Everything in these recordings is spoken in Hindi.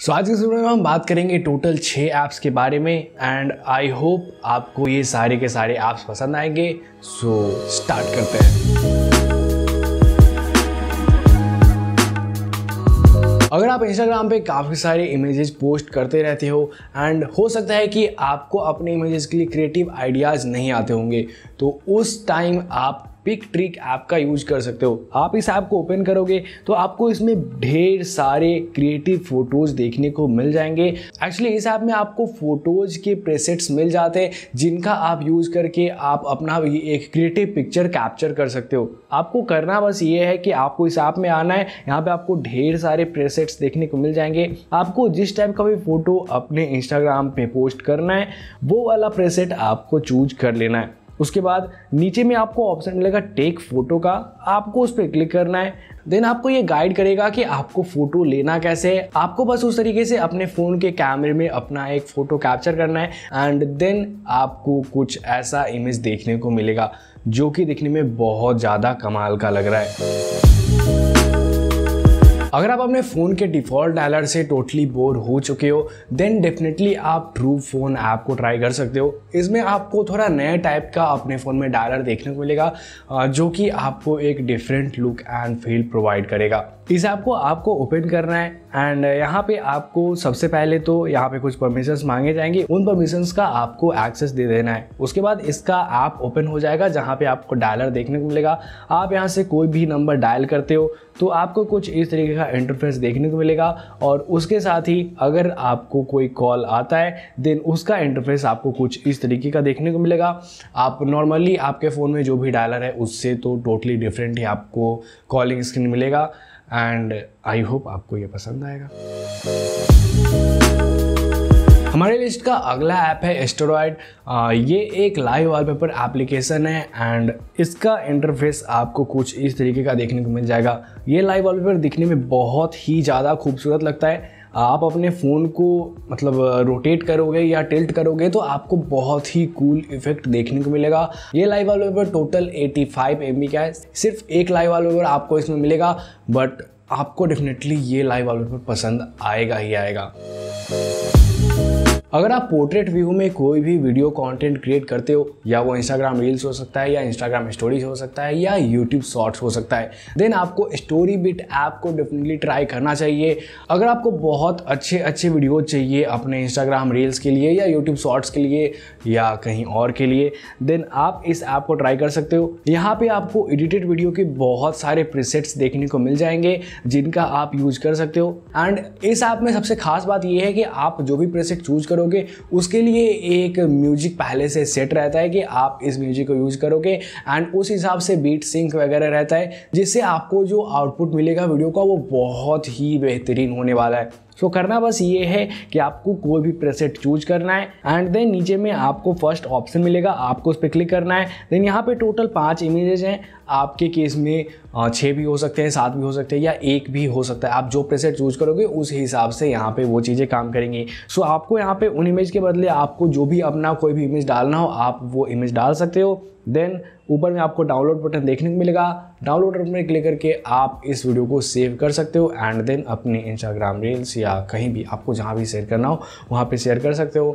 सो so, आज के वीडियो में हम बात करेंगे टोटल छः ऐप्स के बारे में एंड आई होप आपको ये सारे के सारे ऐप्स पसंद आएंगे सो so, स्टार्ट करते हैं अगर आप इंस्टाग्राम पे काफ़ी सारे इमेजेस पोस्ट करते रहते हो एंड हो सकता है कि आपको अपने इमेजेस के लिए क्रिएटिव आइडियाज़ नहीं आते होंगे तो उस टाइम आप पिक ट्रिक ऐप का यूज कर सकते हो आप इस ऐप को ओपन करोगे तो आपको इसमें ढेर सारे क्रिएटिव फोटोज देखने को मिल जाएंगे एक्चुअली इस ऐप में आपको फोटोज के प्रेसेट्स मिल जाते हैं जिनका आप यूज करके आप अपना एक क्रिएटिव पिक्चर कैप्चर कर सकते हो आपको करना बस ये है कि आपको इस ऐप में आना है यहाँ पे आपको ढेर सारे प्रेसेट्स देखने को मिल जाएंगे आपको जिस टाइप का भी फोटो अपने इंस्टाग्राम पे पोस्ट करना है वो वाला प्रेसेट आपको चूज कर लेना है उसके बाद नीचे में आपको ऑप्शन मिलेगा टेक फोटो का आपको उस पर क्लिक करना है देन आपको ये गाइड करेगा कि आपको फ़ोटो लेना कैसे है आपको बस उस तरीके से अपने फ़ोन के कैमरे में अपना एक फ़ोटो कैप्चर करना है एंड देन आपको कुछ ऐसा इमेज देखने को मिलेगा जो कि दिखने में बहुत ज़्यादा कमाल का लग रहा है अगर आप अपने फ़ोन के डिफ़ॉल्ट डायलर से टोटली बोर हो चुके हो देन डेफिनेटली आप ट्रू फोन ऐप को ट्राई कर सकते हो इसमें आपको थोड़ा नए टाइप का अपने फ़ोन में डायलर देखने को मिलेगा जो कि आपको एक different look and feel provide करेगा इस ऐप को आपको ओपन करना है एंड यहाँ पे आपको सबसे पहले तो यहाँ पे कुछ परमिशंस मांगे जाएंगे उन परमिशंस का आपको एक्सेस दे देना है उसके बाद इसका ऐप ओपन हो जाएगा जहाँ पे आपको डायलर देखने को मिलेगा आप यहाँ से कोई भी नंबर डायल करते हो तो आपको कुछ इस तरीके का इंटरफेस देखने को मिलेगा और उसके साथ ही अगर आपको कोई कॉल आता है देन उसका इंटरफेस आपको कुछ इस तरीके का देखने को मिलेगा आप नॉर्मली आपके फ़ोन में जो भी डायलर है उससे तो टोटली डिफरेंट ही आपको कॉलिंग स्क्रीन मिलेगा एंड आई होप आपको ये पसंद आएगा हमारे लिस्ट का अगला ऐप है एस्टोरॉयड ये एक लाइव वॉलपेपर एप्लीकेशन है एंड इसका इंटरफेस आपको कुछ इस तरीके का देखने को मिल जाएगा ये लाइव वॉलपेपर दिखने में बहुत ही ज़्यादा खूबसूरत लगता है आप अपने फ़ोन को मतलब रोटेट करोगे या टिल्ट करोगे तो आपको बहुत ही कूल इफेक्ट देखने को मिलेगा ये लाइव वॉलपेपर टोटल 85 फाइव का है सिर्फ एक लाइव वॉलपेपर आपको इसमें मिलेगा बट आपको डेफिनेटली ये लाइव वॉलपेपर पसंद आएगा ही आएगा अगर आप पोर्ट्रेट व्यू में कोई भी वीडियो कंटेंट क्रिएट करते हो या वो इंस्टाग्राम रील्स हो सकता है या इंस्टाग्राम स्टोरीज हो सकता है या यूट्यूब शॉर्ट्स हो सकता है देन आपको स्टोरी बिट ऐप को डेफिनेटली ट्राई करना चाहिए अगर आपको बहुत अच्छे अच्छे वीडियो चाहिए अपने इंस्टाग्राम रील्स के लिए या यूट्यूब शॉर्ट्स के लिए या कहीं और के लिए देन आप इस ऐप को ट्राई कर सकते हो यहाँ पर आपको एडिटेड वीडियो के बहुत सारे प्रिसेट्स देखने को मिल जाएंगे जिनका आप यूज कर सकते हो एंड इस ऐप में सबसे खास बात यह है कि आप जो भी प्रिसेट चूज करो करोगे उसके लिए एक म्यूजिक पहले से सेट रहता है कि आप इस म्यूजिक को यूज करोगे एंड उस हिसाब से बीट सिंक वगैरह रहता है जिससे आपको जो आउटपुट मिलेगा वीडियो का वो बहुत ही बेहतरीन होने वाला है सो so, करना बस ये है कि आपको कोई भी प्रेसेट चूज करना है एंड देन नीचे में आपको फर्स्ट ऑप्शन मिलेगा आपको उस पर क्लिक करना है देन यहाँ पे टोटल पांच इमेजेज हैं आपके केस में छः भी हो सकते हैं सात भी हो सकते हैं या एक भी हो सकता है आप जो प्रेसेट चूज करोगे उस हिसाब से यहाँ पे वो चीज़ें काम करेंगी सो so, आपको यहाँ पे उन इमेज के बदले आपको जो भी अपना कोई भी इमेज डालना हो आप वो इमेज डाल सकते हो देन ऊपर में आपको डाउनलोड बटन देखने को मिलेगा डाउनलोड बटन में क्लिक करके आप इस वीडियो को सेव कर सकते हो एंड देन अपने इंस्टाग्राम रील्स या कहीं भी आपको जहाँ भी शेयर करना हो वहाँ पे शेयर कर सकते हो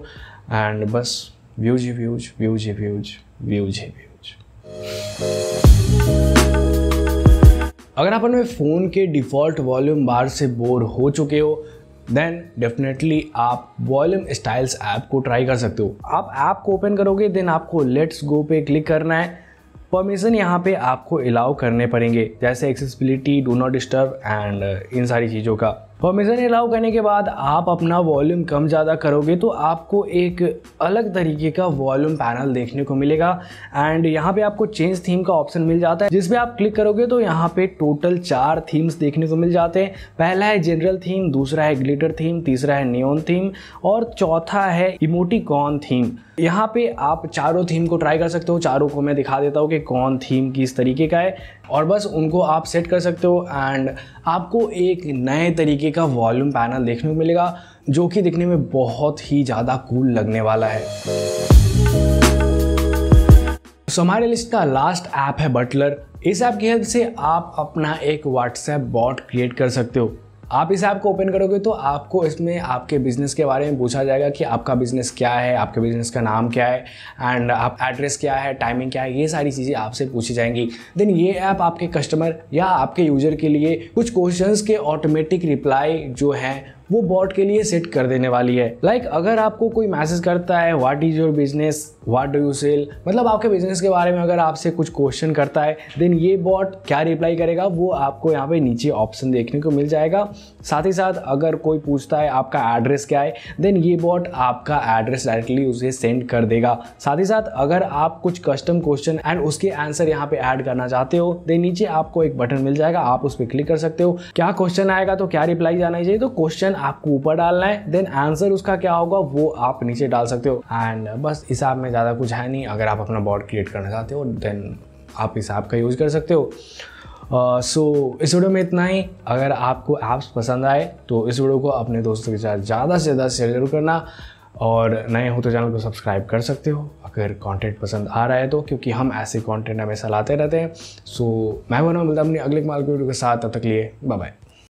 एंड बस व्यूज ही व्यूज व्यूज ही व्यूज व्यूज ही व्यूज अगर आप अपने फ़ोन के डिफ़ॉल्ट वॉल्यूम बार से बोर हो चुके हो देन डेफिनेटली आप वॉल्यूम स्टाइल्स ऐप को ट्राई कर सकते हो आप ऐप को ओपन करोगे देन आपको लेट्स गो पे क्लिक करना है परमिशन यहाँ पे आपको अलाउ करने पड़ेंगे जैसे accessibility do not disturb and इन सारी चीज़ों का परमिशन अलाउ करने के बाद आप अपना वॉल्यूम कम ज़्यादा करोगे तो आपको एक अलग तरीके का वॉल्यूम पैनल देखने को मिलेगा एंड यहाँ पे आपको चेंज थीम का ऑप्शन मिल जाता है जिसपे आप क्लिक करोगे तो यहाँ पे टोटल चार थीम्स देखने को मिल जाते हैं पहला है जनरल थीम दूसरा है ग्लिटर थीम तीसरा है नियोन थीम और चौथा है इमोटिकॉन थीम यहाँ पे आप चारों थीम को ट्राई कर सकते हो चारों को मैं दिखा देता हूँ कि कौन थीम किस तरीके का है और बस उनको आप सेट कर सकते हो एंड आपको एक नए तरीके का वॉल्यूम पैनल देखने को मिलेगा जो कि दिखने में बहुत ही ज़्यादा कूल लगने वाला है सो हमारे लिस्ट का लास्ट ऐप है बटलर इस ऐप की हेल्प से आप अपना एक व्हाट्सएप बॉट क्रिएट कर सकते हो आप इस ऐप को ओपन करोगे तो आपको इसमें आपके बिजनेस के बारे में पूछा जाएगा कि आपका बिजनेस क्या है आपके बिजनेस का नाम क्या है एंड आप एड्रेस क्या है टाइमिंग क्या है ये सारी चीज़ें आपसे पूछी जाएंगी देन ये ऐप आपके कस्टमर या आपके यूजर के लिए कुछ क्वेश्चंस के ऑटोमेटिक रिप्लाई जो हैं वो बॉट के लिए सेट कर देने वाली है लाइक like, अगर आपको कोई मैसेज करता है what is your business what do you sell मतलब आपके बिजनेस के बारे में अगर आपसे कुछ क्वेश्चन करता है देन ये बॉट क्या रिप्लाई करेगा वो आपको यहाँ पे नीचे ऑप्शन देखने को मिल जाएगा साथ ही साथ अगर कोई पूछता है आपका एड्रेस क्या है देन ये बॉट आपका एड्रेस डायरेक्टली उसे सेंड कर देगा साथ ही साथ अगर आप कुछ कस्टम क्वेश्चन एंड उसके आंसर यहाँ पे ऐड करना चाहते हो देन नीचे आपको एक बटन मिल जाएगा आप उस पर क्लिक कर सकते हो क्या क्वेश्चन आएगा तो क्या रिप्लाई जाना चाहिए तो क्वेश्चन आपको ऊपर डालना है देन आंसर उसका क्या होगा वो आप नीचे डाल सकते हो एंड बस इस में ज़्यादा कुछ है नहीं अगर आप अपना बॉर्ड क्रिएट करना चाहते हो देन आप इस ऐप का यूज़ कर सकते हो सो uh, so, इस वीडियो में इतना ही अगर आपको ऐप्स पसंद आए तो इस वीडियो को अपने दोस्तों के साथ ज़्यादा से ज़्यादा शेयर जरूर करना और नए हो तो चैनल को सब्सक्राइब कर सकते हो अगर कंटेंट पसंद आ रहा है तो क्योंकि हम ऐसे कंटेंट हमेशा लाते रहते हैं सो so, मैं बनाऊँ मिलता अपनी अगले माल के वीडियो के साथ तब तक लिए बाय बाय